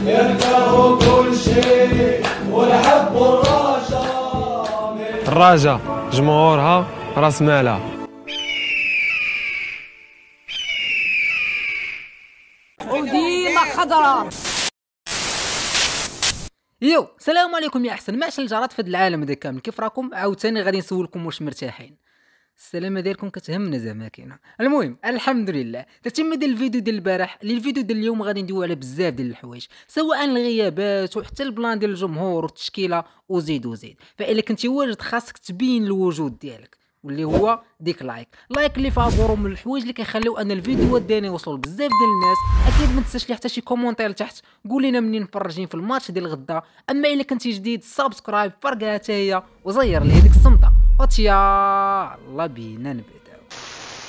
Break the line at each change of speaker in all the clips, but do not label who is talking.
الراجا كل شيء الرجا الرجا جمهورها راس مالها وديما خضراء يو السلام عليكم يا احسن معشر الجرات في العالم هذا كامل كيف راكم عاوتاني غادي نسولكم واش مرتاحين السلامه ديالكم كتهمنا زعما كاينه المهم الحمد لله تتم ديال الفيديو ديال البارح للفيديو ديال اليوم غادي ندويو على بزاف ديال الحوايج سواء الغيابات وحتى البلان ديال الجمهور والتشكيله وزيد وزيد فالا كنتي واجد خاصك تبين الوجود ديالك واللي هو ديك لايك لايك اللي فابورو من الحوايج اللي كيخليو ان الفيديوهات ديالي يوصلوا لبزاف ديال الناس اكيد ما تنساش لي حتى شي كومونتير لتحت قول لنا منين مفرجين في الماتش ديال غدا اما الا كنتي جديد سبسكرايب فرقها حتى هي وزير لي ديك الصمته وتيا الله بينا نبعد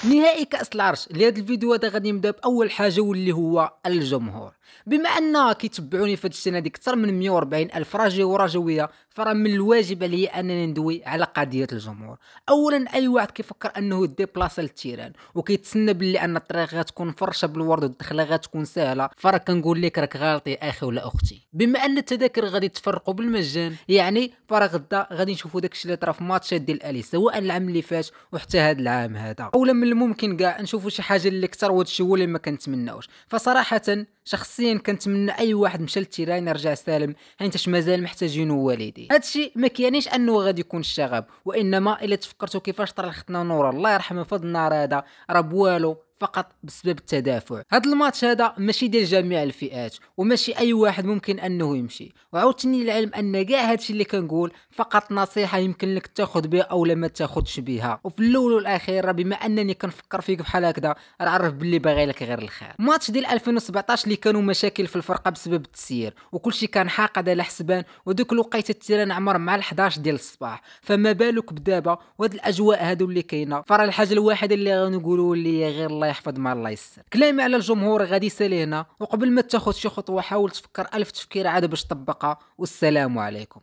نهائي كاس العرش لهذا الفيديو هذا غادي نبدا باول حاجه واللي هو الجمهور بما ان كيتبعوني في هذه السنه هذه اكثر من 140 الف راجي وراجويه فراه من الواجب عليا انني ندوي على قضيه الجمهور اولا اي واحد كيفكر انه ديبلاصا للتيران وكيتسنى باللي ان الطريق غتكون فرشه بالورد والدخله غتكون سهله فراه كنقول لك راك غالط يا اخي ولا اختي بما ان التذاكر غادي تفرقوا بالمجان يعني فراه غدا غادي نشوفوا داكشي اللي طرا في ماتشات ديال الالي سواء العام اللي فات وحتى هذا العام هذا اولا من الممكن كاع نشوفوا شي حاجه اللي كثر وهادشي هو اللي ما كنتمناوش فصراحه شخصيا كنتمنى اي واحد مشى للتيران يرجع سالم حيت مازال محتاجينه والديه هادشي ما كيعنيش انه غادي يكون الشغب وانما الا تفكرتوا كيفاش طرا لختنا نور الله يرحمه في هاد النهار هذا راه بوالو فقط بسبب التدافع هذا الماتش هذا ماشي ديال جميع الفئات وماشي اي واحد ممكن انه يمشي وعاوتاني العلم ان كاع هادشي اللي كنقول فقط نصيحه يمكن لك تاخذ بها او لا ما تاخذش بها وفي الاول والاخير بما انني كنفكر فيك بحال هكذا راه عرف باللي باغي لك غير الخير ماتش ديال 2017 اللي كانوا مشاكل في الفرقه بسبب التسيير وكلشي كان حاقد على حسبان ودوك الوقيته التيران عمر مع ال11 ديال الصباح فما بالك بدابا وهاد الاجواء هادو اللي كاينه فراه الحاجه الواحده اللي غنقولوا اللي غير الله يحفظ مع الله يسر كلامي على الجمهور غادي يسالي هنا وقبل ما تاخذ شي خطوه حاول تفكر الف تفكير عاد باش تطبقها والسلام عليكم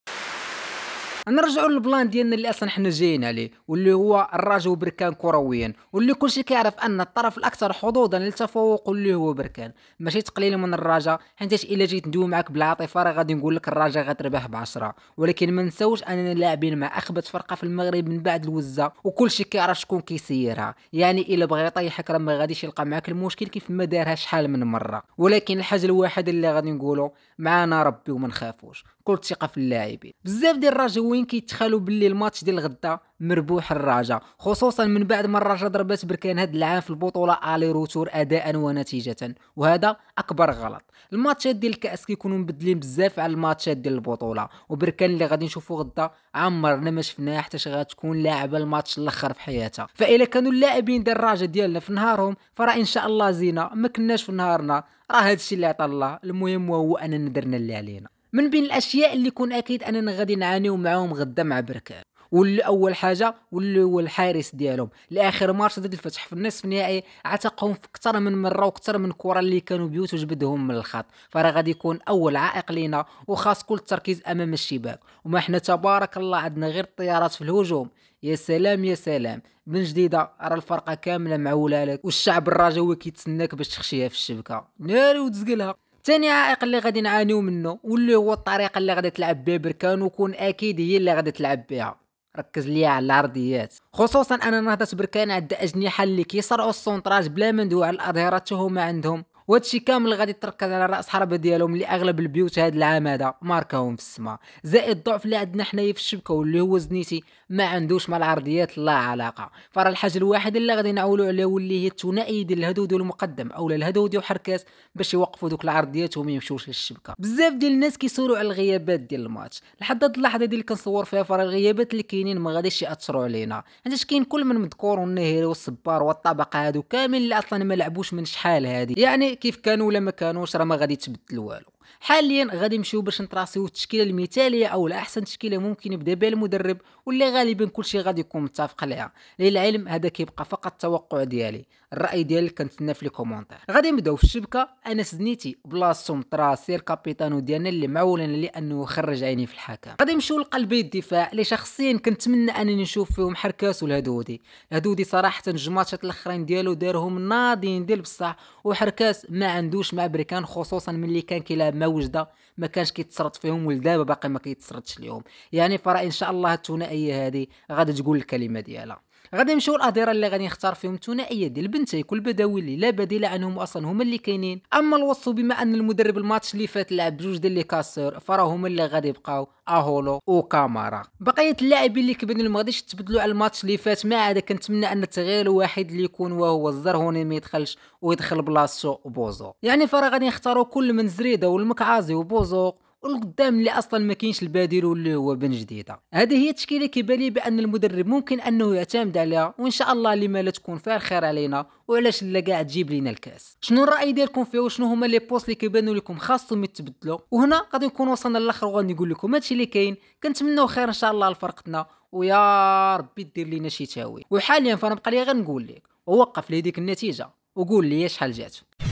نرجعوا للبلان ديالنا اللي اصلا حنا جايين عليه واللي هو الراجو وبركان كرويا واللي كلشي كيعرف ان الطرف الاكثر حظوظا للتفوق اللي هو بركان ماشي تقليل من الرجاء حيت الا جيت ندوي معاك بالعاطفه راه غادي نقول لك الرجاء غتربح ب 10 ولكن ما نساوش اننا لاعبين مع اخبث فرقه في المغرب من بعد الوزه وكلشي كيعرف شكون كيسيرها يعني الا بغى يطيحك راه ما غاديش يلقى معاك المشكل كيف ما دارها شحال من مره ولكن الحاجه الواحده اللي غادي نقولوا معانا ربي وما نخافوش كل ثقه في اللاعبين بزاف ديال الرجاوين وين كيتخالوا باللي الماتش ديال غدا مربوح الرجاء خصوصا من بعد ما الرجاء ضربات بركان هاد العام في البطوله الي روتور اداء ونتيجه وهذا اكبر غلط الماتشات ديال الكاس كيكونوا مبدلين بزاف على الماتشات ديال البطوله وبركان اللي غادي نشوفو غدا عمرنا ما شفناه حتى غتكون لاعبه الماتش الاخر في حياتها فاذا كانوا اللاعبين ديال الرجاء ديالنا في نهارهم فراه ان شاء الله زينه ما كناش في نهارنا راه هادشي اللي عطى الله المهم هو اننا درنا اللي علينا من بين الاشياء اللي كون اكيد اننا غادي نعانيو معاهم غدا مع بركان واللي اول حاجه واللي هو الحارس ديالهم لاخر ماتش ضد الفتح في النصف النهائي عتقهم في اكثر من مره واكثر من كره اللي كانوا بيوت وجبدهم من الخط فراه غادي يكون اول عائق لينا وخاص كل التركيز امام الشباك وما حنا تبارك الله عندنا غير الطيارات في الهجوم يا سلام يا سلام من جديدة راه الفرقة كاملة معولة لك والشعب الرجوي كيتسناك باش تخشيها في الشبكة ناري وتزقلها ثاني عائق اللي غادي نعانيو منه واللي هو الطريقه اللي غادي تلعب بها بركان وكون اكيد هي اللي غادي تلعب بها ركز ليا على العرضيات خصوصا ان نهضه بركان عندها اجنحه اللي كيصرعوا السونطراج بلا ما ندوي على الاظهره حتى هما عندهم وهادشي كامل غادي تركز على راس حربه ديالهم اللي اغلب البيوت هاد العام هذا ماركاهم في السماء زائد الضعف اللي عندنا حنايا في الشبكه واللي هو زنيتي ما عندوش مع العرضيات لا علاقه فراه الحاجه الوحيده اللي غادي نعولوا عليها واللي هي الثنائي ديال الهدودي والمقدم اولا الهدودي وحركاس باش يوقفوا دوك العرضيات وما يمشوش للشبكه بزاف ديال الناس كيسولوا على الغيابات ديال الماتش لحد هاد اللحظه ديال اللي كنصور فيها فراه الغيابات اللي كاينين ما غاديش ياثروا علينا حيتاش كاين كل من مذكور والنهيري والصبار والطبقه هادو كامل اللي اصلا ما لعبوش من شحال هادي يعني كيف كانوا ولا ما كانوش راه ما غادي تبدل والو حاليا غادي نمشيو باش نتراسيو التشكيله المثاليه او الاحسن تشكيله ممكن يبدا بها المدرب واللي غالبا كلشي غادي يكون متفق عليها للعلم هذا كيبقى فقط توقع ديالي الراي ديالك كنتسنى في لي كومونتير غادي نبداو في الشبكه انا سنيتي بلاصتو متراسير كابيتانو ديالنا اللي معول لانه خرج عيني في الحكم غادي نمشيو لقلبي الدفاع اللي شخصيا كنتمنى انني نشوف فيهم حركاس والهدودي الهدودي صراحه الجماتشات الاخرين ديالو دارهم ناضيين ديال بصح وحركاس ما عندوش مع بريكان خصوصا ملي كان كيلعب ما وجده ما كانش كيتصرط فيهم ولدابا باقي ما كيتصرطش ليهم يعني فراه ان شاء الله الثنائيه هذه غادي تقول الكلمه ديالها غادي نمشيو للاديره اللي غادي نختار فيهم الثنائيه ديال كل والبدوي اللي لا بديل عنهم اصلا هما اللي كاينين اما الوصو بما ان المدرب الماتش اللي فات لعب بجوج ديال لي كاسور فراه هما اللي غادي يبقاو اهولو وكامارا بقيه اللاعبين اللي كبنوا ما غاديش تبدلوا على الماتش اللي فات ما عدا كنتمنى ان التغيير الوحيد اللي يكون وهو الزرهوني ما يدخلش ويدخل بلاصتو بوزو يعني فراه غادي نختاروا كل من زريده والمكعازي وبوزو والقدام اللي اصلا ما كاينش البديل واللي هو بن جديده هذه هي التشكيله كيبان بان المدرب ممكن انه يعتمد عليها وان شاء الله لما لا تكون فيها الخير علينا وعلاش لا كاع تجيب لينا الكاس شنو الراي ديالكم فيها وشنو هما لي بوست اللي كيبانوا لكم خاصهم يتبدلوا وهنا غادي نكون وصلنا للاخر وغنقول لكم هادشي اللي كاين كنتمناو خير ان شاء الله لفرقتنا ويا ربي دير لينا شي تاوي وحاليا فانا بقى لي غنقول لك ووقف لي ديك النتيجه وقول لي شحال جات